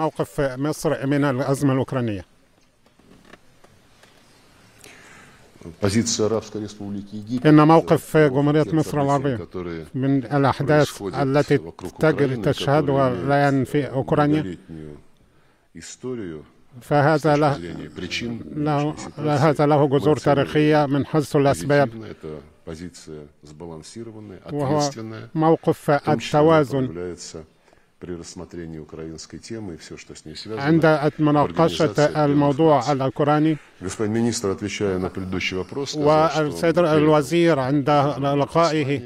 موقف مصر من الأزمة الأوكرانية إن موقف جمهورية مصر العربية من الأحداث التي تجري تشهدها الآن في أوكرانيا فهذا له, له هذا له جذور تاريخية من حيث الأسباب وهو موقف التوازن عند مناقشة الموضوع الأوكراني والسيد الوزير عند لقائه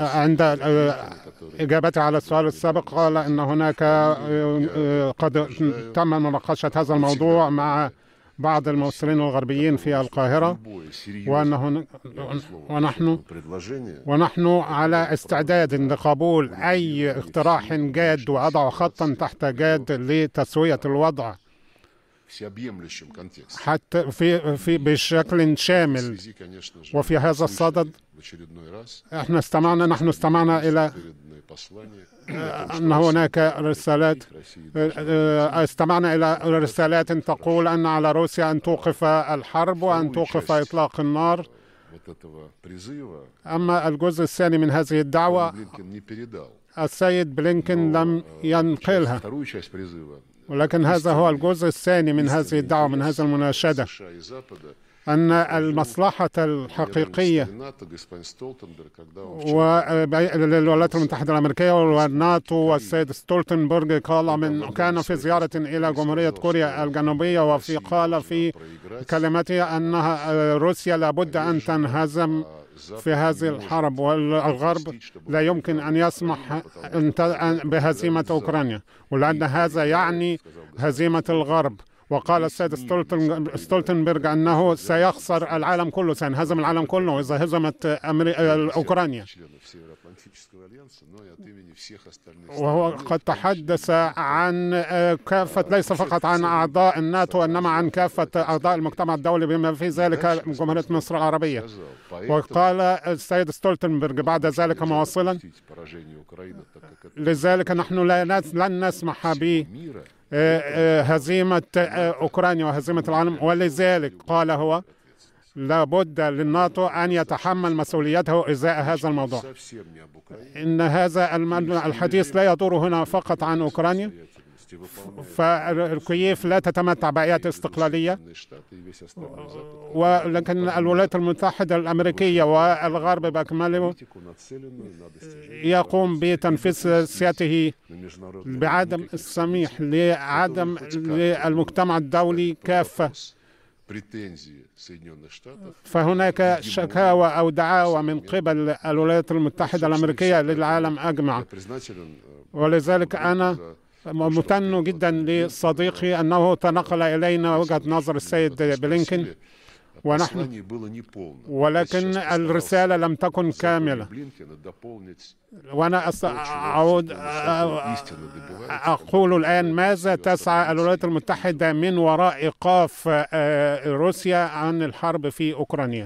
عند إجابته على السؤال السابق قال أن هناك قد تم مناقشة هذا الموضوع مع بعض الممثلين الغربيين في القاهرة وأنه ونحن ونحن على استعداد لقبول أي اقتراح جاد وأضع خطا تحت جاد لتسوية الوضع حتى في في بشكل شامل وفي هذا الصدد احنا استمعنا نحن استمعنا الى ان هناك رسالات استمعنا الى رسالات تقول ان على روسيا ان توقف الحرب وان توقف اطلاق النار اما الجزء الثاني من هذه الدعوه السيد بلينكن لم ينقلها ولكن هذا هو الجزء الثاني من هذه الدعوة من هذه المناشدة أن المصلحة الحقيقية للولايات المتحدة الأمريكية والناتو والسيد ستولتنبرغ قال من كان في زيارة إلى جمهورية كوريا الجنوبية وفي قال في كلمته أنها آه، روسيا لابد أن تنهزم في هذه الحرب والغرب لا يمكن أن يسمح أيوة، بهزيمة أوكرانيا ولأن أيوة، هذا يعني هزيمة الغرب وقال السيد ستولتنبرغ أنه سيخسر العالم كله سينهزم العالم كله إذا هزمت أوكرانيا وهو قد تحدث عن كافة ليس فقط عن أعضاء الناتو إنما عن كافة أعضاء المجتمع الدولي بما في ذلك جمهورية مصر العربية وقال السيد ستولتنبرغ بعد ذلك مواصلا لذلك نحن لا لن نسمح ب هزيمة أوكرانيا وهزيمة العالم ولذلك قال هو لابد للناتو أن يتحمل مسؤوليته إزاء هذا الموضوع إن هذا الحديث لا يدور هنا فقط عن أوكرانيا فالكييف لا تتمتع بأي استقلالية ولكن الولايات المتحدة الأمريكية والغرب بأكمله يقوم بتنفيذ سياسته بعدم السميح لعدم للمجتمع الدولي كافة فهناك شكاوى أو دعاوى من قبل الولايات المتحدة الأمريكية للعالم أجمع ولذلك أنا ممتن جدا لصديقي أنه تنقل إلينا وجهة نظر السيد بلينكن ونحن ولكن الرسالة لم تكن كاملة وأنا أعود أقول الآن ماذا تسعى الولايات المتحدة من وراء إيقاف آه، روسيا عن الحرب في أوكرانيا